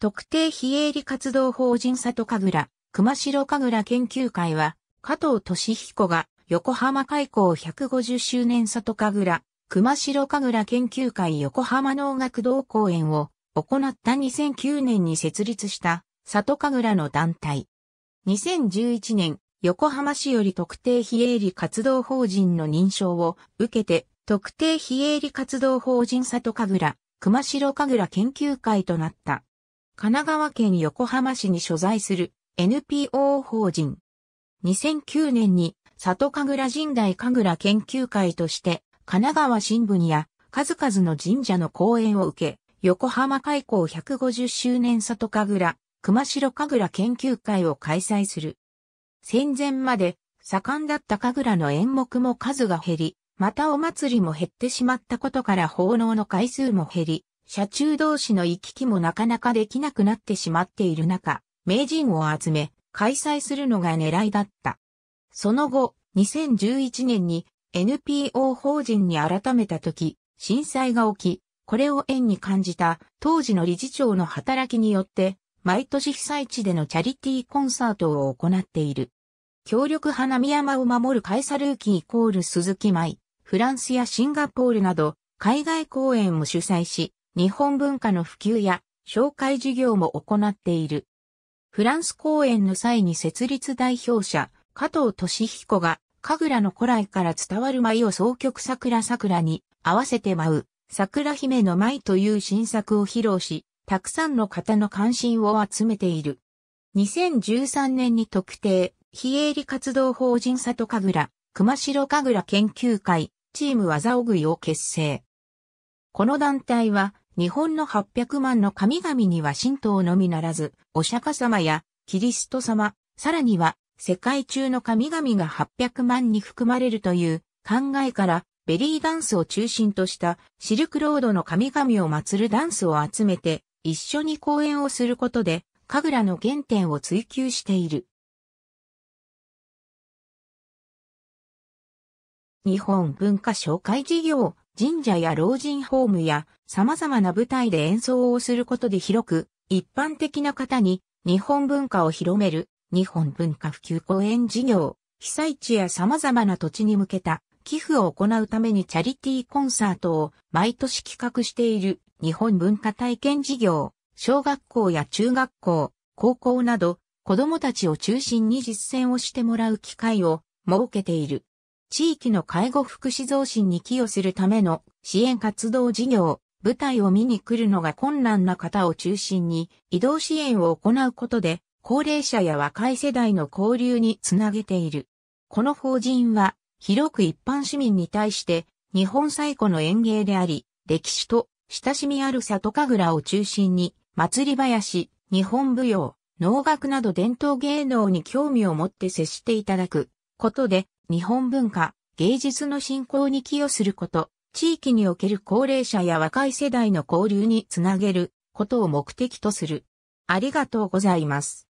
特定非営利活動法人里神楽、熊城神楽研究会は、加藤俊彦が横浜開港150周年里神楽、熊城神楽研究会横浜農学堂公演を行った2009年に設立した里神楽の団体。2011年、横浜市より特定非営利活動法人の認証を受けて、特定非営利活動法人里神楽、熊城神楽研究会となった。神奈川県横浜市に所在する NPO 法人。2009年に里神楽神代神楽研究会として神奈川新聞や数々の神社の講演を受け、横浜開港150周年里神楽、熊城神楽研究会を開催する。戦前まで盛んだった神楽の演目も数が減り、またお祭りも減ってしまったことから奉納の回数も減り、車中同士の行き来もなかなかできなくなってしまっている中、名人を集め、開催するのが狙いだった。その後、2011年に NPO 法人に改めた時、震災が起き、これを縁に感じた当時の理事長の働きによって、毎年被災地でのチャリティーコンサートを行っている。協力花見山を守るカエサルーキーイコール鈴木舞、フランスやシンガポールなど、海外公演も主催し、日本文化の普及や紹介事業も行っている。フランス公演の際に設立代表者、加藤俊彦が、神楽の古来から伝わる舞を創曲桜桜に合わせて舞う、桜姫の舞という新作を披露し、たくさんの方の関心を集めている。2013年に特定、非営利活動法人里神楽、熊代神楽研究会、チーム技おぐいを結成。この団体は、日本の800万の神々には神道のみならず、お釈迦様やキリスト様、さらには世界中の神々が800万に含まれるという考えから、ベリーダンスを中心としたシルクロードの神々を祀るダンスを集めて一緒に公演をすることで、神楽の原点を追求している。日本文化紹介事業神社や老人ホームや様々な舞台で演奏をすることで広く、一般的な方に日本文化を広める日本文化普及公演事業、被災地や様々な土地に向けた寄付を行うためにチャリティーコンサートを毎年企画している日本文化体験事業、小学校や中学校、高校など子供たちを中心に実践をしてもらう機会を設けている。地域の介護福祉増進に寄与するための支援活動事業、舞台を見に来るのが困難な方を中心に移動支援を行うことで高齢者や若い世代の交流につなげている。この法人は広く一般市民に対して日本最古の園芸であり、歴史と親しみある里神楽を中心に祭り林、日本舞踊、農学など伝統芸能に興味を持って接していただくことで日本文化、芸術の振興に寄与すること、地域における高齢者や若い世代の交流につなげることを目的とする。ありがとうございます。